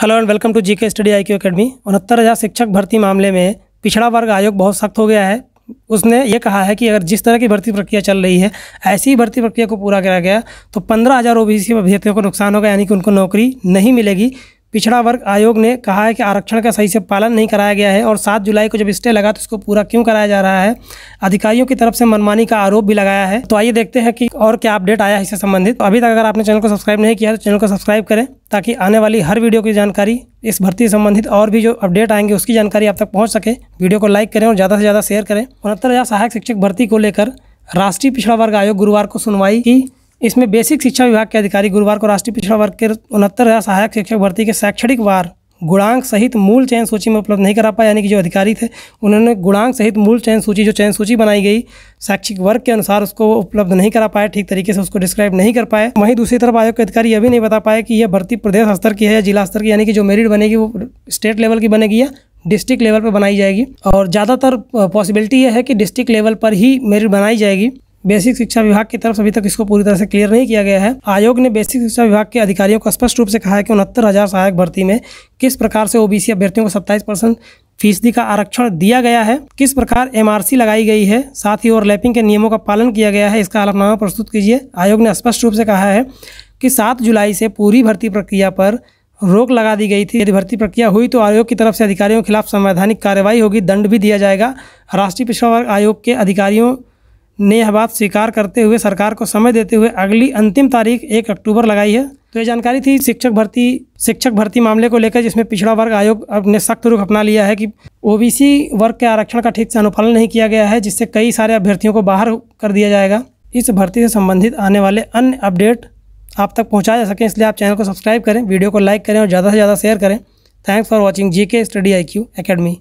hello and welcome to GK study I Q academy उनहत्तर हज़ार शिक्षक भर्ती मामले में पिछड़ा वर्ग आयोग बहुत सख्त हो गया है उसने ये कहा है कि अगर जिस तरह की भर्ती प्रक्रिया चल रही है ऐसी भर्ती प्रक्रिया को पूरा किया गया तो पंद्रह हज़ार ओ बी सी अभ्यर्थियों को नुकसान होगा यानी कि उनको नौकरी नहीं मिलेगी पिछड़ा वर्ग आयोग ने कहा है कि आरक्षण का सही से पालन नहीं कराया गया है और सात जुलाई को जब स्टे लगा तो इसको पूरा क्यों कराया जा रहा है अधिकारियों की तरफ से मनमानी का आरोप भी लगाया है तो आइए देखते हैं कि और क्या अपडेट आया है इससे संबंधित तो अभी तक अगर आपने चैनल को सब्सक्राइब नहीं किया तो चैनल को सब्सक्राइब करें ताकि आने वाली हर वीडियो की जानकारी इस भर्ती संबंधित और भी जो अपडेट आएंगे उसकी जानकारी आप तक पहुँच सके वीडियो को लाइक करें और ज़्यादा से ज़्यादा शेयर करें उनहत्तर सहायक शिक्षक भर्ती को लेकर राष्ट्रीय पिछड़ा वर्ग आयोग गुरुवार को सुनवाई की इसमें बेसिक शिक्षा विभाग के अधिकारी गुरुवार को राष्ट्रीय पिछड़ा वर्ग के उनहत्तर सहायक शिक्षक भर्ती के शैक्षणिक वार गुणांक सहित मूल चयन सूची में उपलब्ध नहीं करा पाए यानी कि जो अधिकारी थे उन्होंने गुणांक सहित मूल चयन सूची जो चयन सूची बनाई गई शैक्षिक वर्ग के अनुसार उसको उपलब्ध नहीं करा पाए ठीक तरीके से उसको डिस्क्राइब नहीं कर पाए वहीं दूसरी तरफ आयोग के अधिकारी यह भी नहीं बता पाए कि यह भर्ती प्रदेश स्तर की है या जिला स्तर की यानी कि जो मेरिट बनेगी वो स्टेट लेवल की बनेगी या डिस्ट्रिक्ट लेवल पर बनाई जाएगी और ज़्यादातर पॉसिबिलिटी यह है कि डिस्ट्रिक्ट लेवल पर ही मेरिट बनाई जाएगी बेसिक शिक्षा विभाग की तरफ अभी तक इसको पूरी तरह से क्लियर नहीं किया गया है आयोग ने बेसिक शिक्षा विभाग के अधिकारियों को स्पष्ट रूप से कहा है कि उनहत्तर हजार सहायक भर्ती में किस प्रकार से ओबीसी अभ्यर्थियों को सत्ताईस परसेंट फीसदी का आरक्षण दिया गया है किस प्रकार एमआरसी लगाई गई है साथ ही ओवरलैपिंग के नियमों का पालन किया गया है इसका आलमनामा प्रस्तुत कीजिए आयोग ने स्पष्ट रूप से कहा है कि सात जुलाई से पूरी भर्ती प्रक्रिया पर रोक लगा दी गई थी यदि भर्ती प्रक्रिया हुई तो आयोग की तरफ से अधिकारियों के खिलाफ संवैधानिक कार्रवाई होगी दंड भी दिया जाएगा राष्ट्रीय पिछड़ा वर्ग आयोग के अधिकारियों ने यह बात स्वीकार करते हुए सरकार को समय देते हुए अगली अंतिम तारीख एक अक्टूबर लगाई है तो ये जानकारी थी शिक्षक भर्ती शिक्षक भर्ती मामले को लेकर जिसमें पिछड़ा वर्ग आयोग अब ने सख्त रुख अपना लिया है कि ओबीसी वर्ग के आरक्षण का ठीक से अनुपालन नहीं किया गया है जिससे कई सारे अभ्यर्थियों को बाहर कर दिया जाएगा इस भर्ती से संबंधित आने वाले अन्य अपडेट आप तक पहुँचा जा सकें इसलिए आप चैनल को सब्सक्राइब करें वीडियो को लाइक करें और ज़्यादा से ज़्यादा शेयर करें थैंक्स फॉर वॉचिंग जी के स्टडी आई क्यू अकेडमी